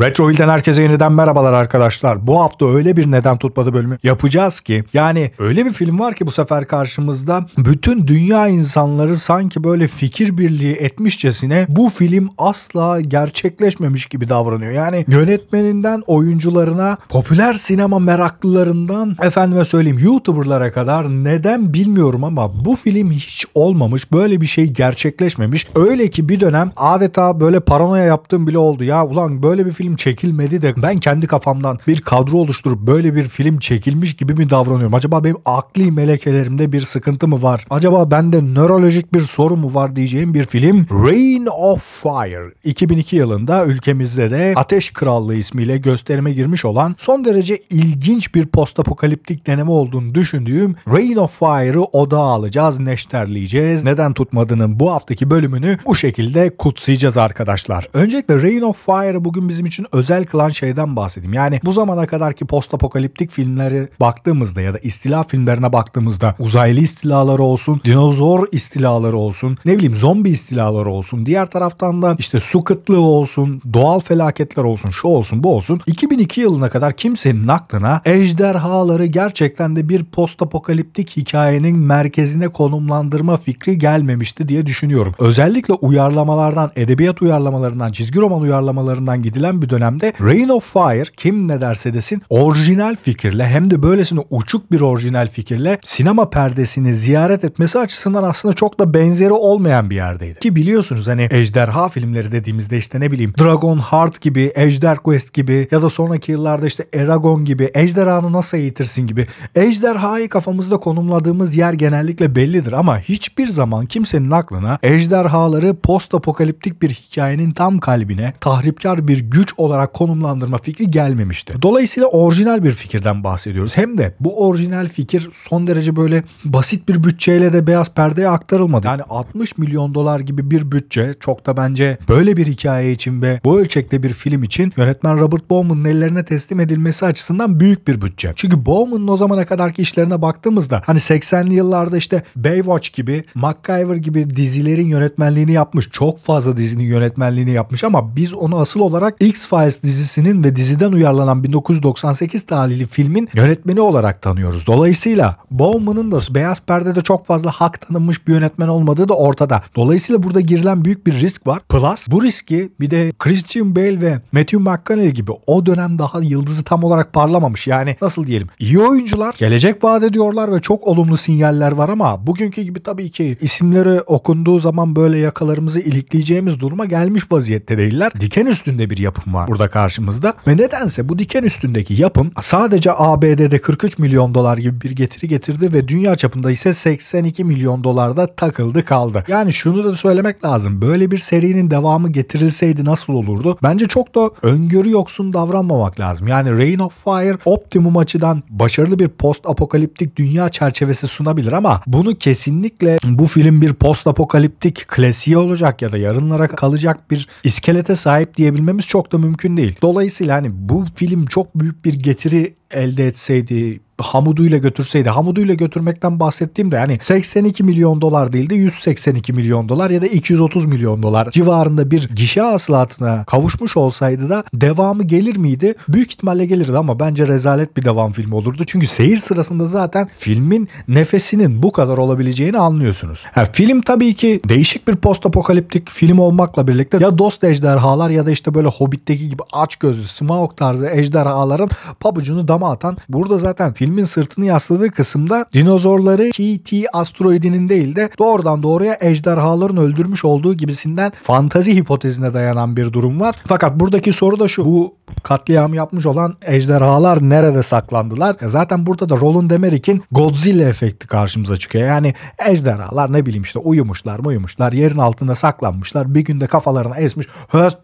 Retroville'den herkese yeniden merhabalar arkadaşlar. Bu hafta öyle bir neden tutmadı bölümü yapacağız ki yani öyle bir film var ki bu sefer karşımızda bütün dünya insanları sanki böyle fikir birliği etmişçesine bu film asla gerçekleşmemiş gibi davranıyor. Yani yönetmeninden oyuncularına, popüler sinema meraklılarından efendime söyleyeyim YouTuber'lara kadar neden bilmiyorum ama bu film hiç olmamış. Böyle bir şey gerçekleşmemiş. Öyle ki bir dönem adeta böyle paranoya yaptığım bile oldu. Ya ulan böyle bir film film çekilmedi de ben kendi kafamdan bir kadro oluşturup böyle bir film çekilmiş gibi mi davranıyorum? Acaba benim akli melekelerimde bir sıkıntı mı var? Acaba bende nörolojik bir soru mu var diyeceğim bir film. Rain of Fire 2002 yılında ülkemizde de Ateş Krallığı ismiyle gösterime girmiş olan son derece ilginç bir postapokaliptik deneme olduğunu düşündüğüm Rain of Fire'ı odağa alacağız, neşterleyeceğiz. Neden tutmadığının bu haftaki bölümünü bu şekilde kutsayacağız arkadaşlar. Öncelikle Rain of Fire bugün bizim için için özel kılan şeyden bahsedeyim. Yani bu zamana kadarki postapokaliptik filmleri baktığımızda ya da istila filmlerine baktığımızda uzaylı istilaları olsun, dinozor istilaları olsun, ne bileyim zombi istilaları olsun, diğer taraftan da işte su kıtlığı olsun, doğal felaketler olsun, şu olsun, bu olsun. 2002 yılına kadar kimsenin aklına ejderhaları gerçekten de bir postapokaliptik hikayenin merkezine konumlandırma fikri gelmemişti diye düşünüyorum. Özellikle uyarlamalardan, edebiyat uyarlamalarından, çizgi roman uyarlamalarından gidilen bir dönemde Rain of Fire kim ne derse desin orijinal fikirle hem de böylesine uçuk bir orijinal fikirle sinema perdesini ziyaret etmesi açısından aslında çok da benzeri olmayan bir yerdeydi. Ki biliyorsunuz hani ejderha filmleri dediğimizde işte ne bileyim Dragon Heart gibi, Ejder Quest gibi ya da sonraki yıllarda işte Eragon gibi ejderhanı nasıl eğitirsin gibi ejderhayı kafamızda konumladığımız yer genellikle bellidir ama hiçbir zaman kimsenin aklına ejderhaları post apokaliptik bir hikayenin tam kalbine tahripkar bir güç olarak konumlandırma fikri gelmemişti. Dolayısıyla orijinal bir fikirden bahsediyoruz. Hem de bu orijinal fikir son derece böyle basit bir bütçeyle de beyaz perdeye aktarılmadı. Yani 60 milyon dolar gibi bir bütçe çok da bence böyle bir hikaye için ve bu ölçekte bir film için yönetmen Robert Bowman'ın ellerine teslim edilmesi açısından büyük bir bütçe. Çünkü Bowman'ın o zamana kadarki işlerine baktığımızda hani 80'li yıllarda işte Baywatch gibi, MacGyver gibi dizilerin yönetmenliğini yapmış. Çok fazla dizinin yönetmenliğini yapmış ama biz onu asıl olarak ilk X-Files dizisinin ve diziden uyarlanan 1998 tarihli filmin yönetmeni olarak tanıyoruz. Dolayısıyla Bowman'ın da beyaz perdede çok fazla hak tanınmış bir yönetmen olmadığı da ortada. Dolayısıyla burada girilen büyük bir risk var. Plus bu riski bir de Christian Bale ve Matthew McConaughey gibi o dönem daha yıldızı tam olarak parlamamış. Yani nasıl diyelim iyi oyuncular gelecek vaat ediyorlar ve çok olumlu sinyaller var ama bugünkü gibi tabii ki isimleri okunduğu zaman böyle yakalarımızı ilikleyeceğimiz duruma gelmiş vaziyette değiller. Diken üstünde bir yapım var burada karşımızda. Ve nedense bu diken üstündeki yapım sadece ABD'de 43 milyon dolar gibi bir getiri getirdi ve dünya çapında ise 82 milyon dolarda takıldı kaldı. Yani şunu da söylemek lazım. Böyle bir serinin devamı getirilseydi nasıl olurdu? Bence çok da öngörü yoksun davranmamak lazım. Yani Rain of Fire optimum açıdan başarılı bir post apokaliptik dünya çerçevesi sunabilir ama bunu kesinlikle bu film bir post apokaliptik klasiği olacak ya da yarınlara kalacak bir iskelete sahip diyebilmemiz çok da mümkün değil. Dolayısıyla hani bu film çok büyük bir getiri elde etseydi hamuduyla götürseydi hamuduyla götürmekten bahsettiğimde yani 82 milyon dolar değil de 182 milyon dolar ya da 230 milyon dolar civarında bir gişe hasılatına kavuşmuş olsaydı da devamı gelir miydi? Büyük ihtimalle gelirdi ama bence rezalet bir devam filmi olurdu. Çünkü seyir sırasında zaten filmin nefesinin bu kadar olabileceğini anlıyorsunuz. Ha, film tabii ki değişik bir post apokaliptik film olmakla birlikte ya dost ejderhalar ya da işte böyle Hobbit'teki gibi aç gözlü Smaug tarzı ejderhaların pabucunu dam adama atan. Burada zaten filmin sırtını yasladığı kısımda dinozorları TT asteroidinin değil de doğrudan doğruya ejderhaların öldürmüş olduğu gibisinden fantazi hipotezine dayanan bir durum var. Fakat buradaki soru da şu. Bu katliam yapmış olan ejderhalar nerede saklandılar? Zaten burada da Roland Emmerich'in Godzilla efekti karşımıza çıkıyor. Yani ejderhalar ne bileyim işte uyumuşlar mı uyumuşlar yerin altında saklanmışlar. Bir günde kafalarına esmiş höst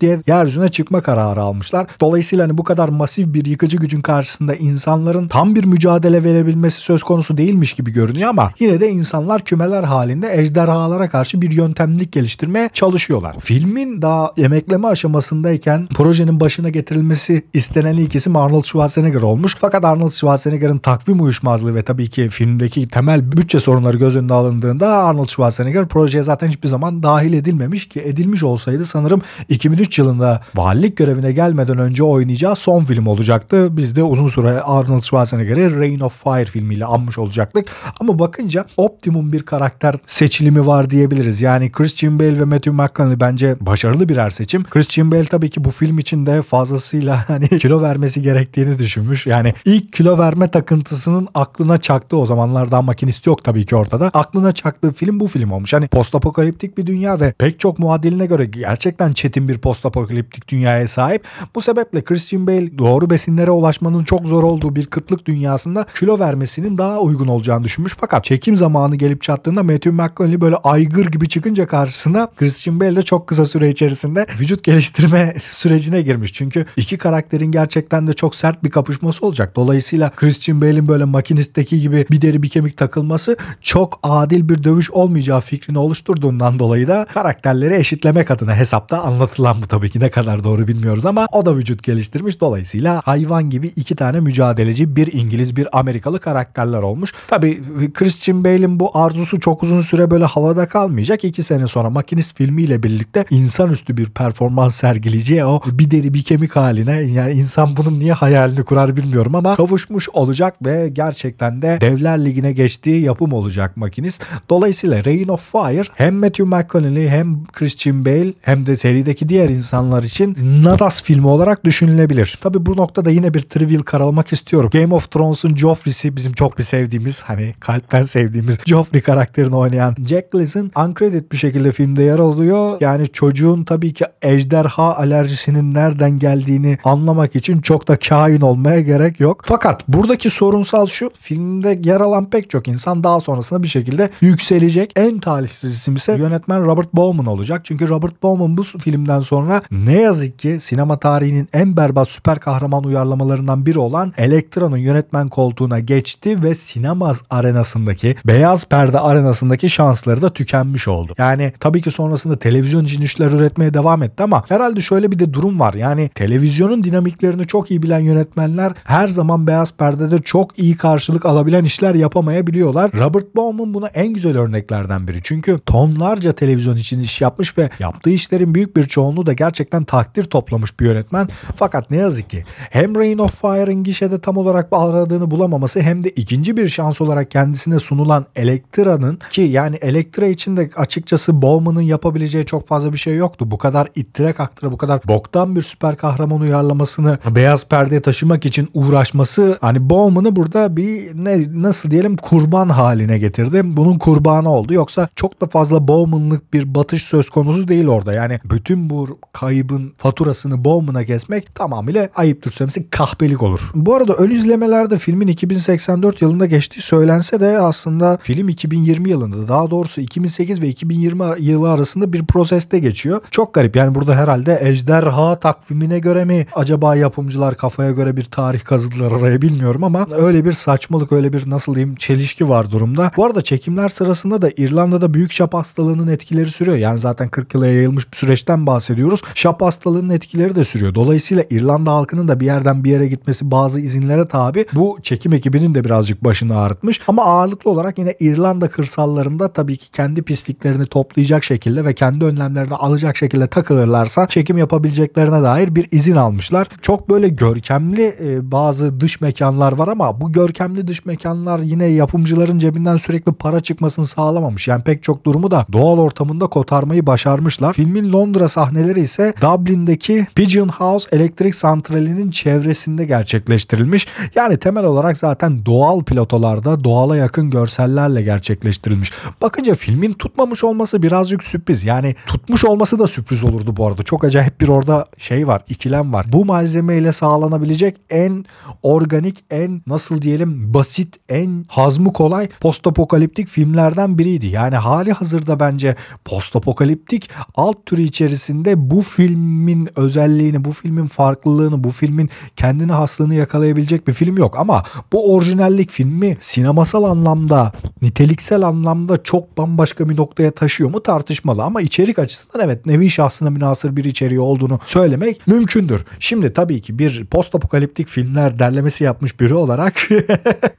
diye yeryüzüne çıkma kararı almışlar. Dolayısıyla hani bu kadar masif bir yıkıcı gücün karşısında karşısında insanların tam bir mücadele verebilmesi söz konusu değilmiş gibi görünüyor ama yine de insanlar kümeler halinde ejderhalara karşı bir yöntemlik geliştirmeye çalışıyorlar. Filmin daha yemekleme aşamasındayken projenin başına getirilmesi istenen ilk isim Arnold Schwarzenegger olmuş. Fakat Arnold Schwarzenegger'ın takvim uyuşmazlığı ve tabii ki filmdeki temel bütçe sorunları göz önüne alındığında Arnold Schwarzenegger projeye zaten hiçbir zaman dahil edilmemiş ki edilmiş olsaydı sanırım 2003 yılında valilik görevine gelmeden önce oynayacağı son film olacaktı. Biz de uzun süre Arnold Schwarzenegger'i Rain of Fire filmiyle anmış olacaktık. Ama bakınca optimum bir karakter seçilimi var diyebiliriz. Yani Christian Bale ve Matthew McConaughey bence başarılı birer seçim. Christian Bale tabii ki bu film için de fazlasıyla hani kilo vermesi gerektiğini düşünmüş. Yani ilk kilo verme takıntısının aklına çaktı o zamanlar makinist yok tabii ki ortada. Aklına çaktığı film bu film olmuş. Hani postapokaliptik bir dünya ve pek çok muadiline göre gerçekten çetin bir postapokaliptik dünyaya sahip. Bu sebeple Christian Bale doğru besinlere ulaşmanın bulmanın çok zor olduğu bir kıtlık dünyasında kilo vermesinin daha uygun olacağını düşünmüş. Fakat çekim zamanı gelip çattığında Matthew McConaughey böyle aygır gibi çıkınca karşısına Christian Bale de çok kısa süre içerisinde vücut geliştirme sürecine girmiş. Çünkü iki karakterin gerçekten de çok sert bir kapışması olacak. Dolayısıyla Christian Bale'in böyle makinistteki gibi bir deri bir kemik takılması çok adil bir dövüş olmayacağı fikrini oluşturduğundan dolayı da karakterleri eşitlemek adına hesapta anlatılan bu tabii ki ne kadar doğru bilmiyoruz ama o da vücut geliştirmiş. Dolayısıyla hayvan gibi iki tane mücadeleci bir İngiliz bir Amerikalı karakterler olmuş. Tabi Christian Bale'in bu arzusu çok uzun süre böyle havada kalmayacak. İki sene sonra Makinist filmiyle birlikte insanüstü bir performans sergileyeceği o bir deri bir kemik haline yani insan bunun niye hayalini kurar bilmiyorum ama kavuşmuş olacak ve gerçekten de Devler Ligi'ne geçtiği yapım olacak Makinist. Dolayısıyla Reign of Fire hem Matthew McConaughey hem Christian Bale hem de serideki diğer insanlar için Nadas filmi olarak düşünülebilir. Tabi bu noktada yine bir trivia Smallville karalamak istiyorum. Game of Thrones'un Joffrey'si bizim çok bir sevdiğimiz hani kalpten sevdiğimiz Joffrey karakterini oynayan Jack Gleason uncredited bir şekilde filmde yer alıyor. Yani çocuğun tabii ki ejderha alerjisinin nereden geldiğini anlamak için çok da kain olmaya gerek yok. Fakat buradaki sorunsal şu filmde yer alan pek çok insan daha sonrasında bir şekilde yükselecek. En talihsiz isim ise yönetmen Robert Bowman olacak. Çünkü Robert Bowman bu filmden sonra ne yazık ki sinema tarihinin en berbat süper kahraman uyarlamalarından oyuncularından biri olan Elektra'nın yönetmen koltuğuna geçti ve sinema arenasındaki Beyaz Perde arenasındaki şansları da tükenmiş oldu. Yani tabii ki sonrasında televizyon için işler üretmeye devam etti ama herhalde şöyle bir de durum var. Yani televizyonun dinamiklerini çok iyi bilen yönetmenler her zaman Beyaz Perde'de çok iyi karşılık alabilen işler yapamayabiliyorlar. Robert Baum'un buna en güzel örneklerden biri. Çünkü tonlarca televizyon için iş yapmış ve yaptığı işlerin büyük bir çoğunluğu da gerçekten takdir toplamış bir yönetmen. Fakat ne yazık ki hem Rain of Fire Fire'ın gişede tam olarak aradığını bulamaması hem de ikinci bir şans olarak kendisine sunulan Elektra'nın ki yani Elektra için de açıkçası Bowman'ın yapabileceği çok fazla bir şey yoktu. Bu kadar ittire kaktıra bu kadar boktan bir süper kahraman uyarlamasını beyaz perdeye taşımak için uğraşması hani Bowman'ı burada bir ne nasıl diyelim kurban haline getirdi. Bunun kurbanı oldu. Yoksa çok da fazla Bowman'lık bir batış söz konusu değil orada. Yani bütün bu kaybın faturasını Bowman'a kesmek tamamıyla ayıptır türsemesi kahpelik değişiklik olur. Bu arada ön izlemelerde filmin 2084 yılında geçtiği söylense de aslında film 2020 yılında daha doğrusu 2008 ve 2020 yılı arasında bir proseste geçiyor. Çok garip yani burada herhalde ejderha takvimine göre mi acaba yapımcılar kafaya göre bir tarih kazıdılar araya bilmiyorum ama öyle bir saçmalık öyle bir nasıl diyeyim çelişki var durumda. Bu arada çekimler sırasında da İrlanda'da büyük şap hastalığının etkileri sürüyor. Yani zaten 40 yıla yayılmış bir süreçten bahsediyoruz. Şap hastalığının etkileri de sürüyor. Dolayısıyla İrlanda halkının da bir yerden bir yere gitmesi gitmesi bazı izinlere tabi. Bu çekim ekibinin de birazcık başını ağrıtmış. Ama ağırlıklı olarak yine İrlanda kırsallarında tabii ki kendi pisliklerini toplayacak şekilde ve kendi önlemlerini alacak şekilde takılırlarsa çekim yapabileceklerine dair bir izin almışlar. Çok böyle görkemli e, bazı dış mekanlar var ama bu görkemli dış mekanlar yine yapımcıların cebinden sürekli para çıkmasını sağlamamış. Yani pek çok durumu da doğal ortamında kotarmayı başarmışlar. Filmin Londra sahneleri ise Dublin'deki Pigeon House elektrik santralinin çevresinde geldi gerçekleştirilmiş. Yani temel olarak zaten doğal platolarda doğala yakın görsellerle gerçekleştirilmiş. Bakınca filmin tutmamış olması birazcık sürpriz. Yani tutmuş olması da sürpriz olurdu bu arada. Çok acayip bir orada şey var, ikilem var. Bu malzemeyle sağlanabilecek en organik, en nasıl diyelim basit, en hazmı kolay postapokaliptik filmlerden biriydi. Yani hali hazırda bence postapokaliptik alt türü içerisinde bu filmin özelliğini, bu filmin farklılığını, bu filmin kendine has aslını yakalayabilecek bir film yok ama bu orijinallik filmi sinemasal anlamda, niteliksel anlamda çok bambaşka bir noktaya taşıyor mu tartışmalı ama içerik açısından evet nevi şahsına münasır bir içeriği olduğunu söylemek mümkündür. Şimdi tabii ki bir post apokaliptik filmler derlemesi yapmış biri olarak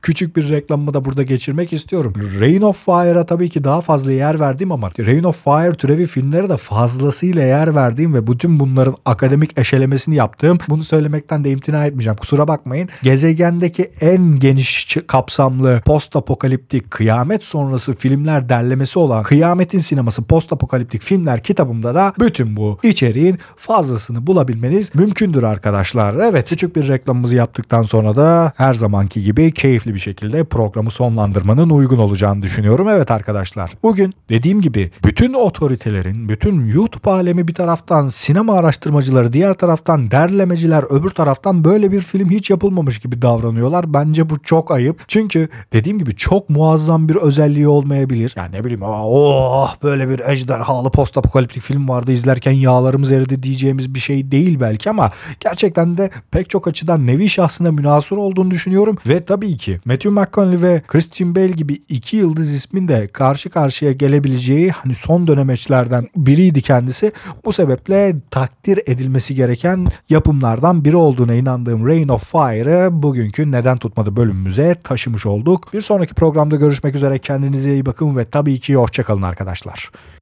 küçük bir reklamımı da burada geçirmek istiyorum. Rain of Fire'a tabii ki daha fazla yer verdiğim ama Rain of Fire türevi filmlere de fazlasıyla yer verdiğim ve bütün bunların akademik eşelemesini yaptığım bunu söylemekten de imtina etmeyeceğim söyleyeceğim kusura bakmayın. Gezegendeki en geniş kapsamlı post apokaliptik kıyamet sonrası filmler derlemesi olan Kıyametin Sineması Post Apokaliptik Filmler kitabımda da bütün bu içeriğin fazlasını bulabilmeniz mümkündür arkadaşlar. Evet küçük bir reklamımızı yaptıktan sonra da her zamanki gibi keyifli bir şekilde programı sonlandırmanın uygun olacağını düşünüyorum. Evet arkadaşlar bugün dediğim gibi bütün otoritelerin, bütün YouTube alemi bir taraftan sinema araştırmacıları diğer taraftan derlemeciler öbür taraftan böyle bir bir film hiç yapılmamış gibi davranıyorlar. Bence bu çok ayıp. Çünkü dediğim gibi çok muazzam bir özelliği olmayabilir. Yani ne bileyim oh böyle bir ejderhalı post apokaliptik film vardı izlerken yağlarımız eridi diyeceğimiz bir şey değil belki ama gerçekten de pek çok açıdan nevi şahsına münasır olduğunu düşünüyorum ve tabii ki Matthew McConaughey ve Christian Bale gibi iki yıldız ismin de karşı karşıya gelebileceği hani son dönemeçlerden biriydi kendisi. Bu sebeple takdir edilmesi gereken yapımlardan biri olduğuna inandığım Rain of Fire'ı bugünkü Neden Tutmadı bölümümüze taşımış olduk. Bir sonraki programda görüşmek üzere. Kendinize iyi bakın ve tabii ki hoşçakalın arkadaşlar.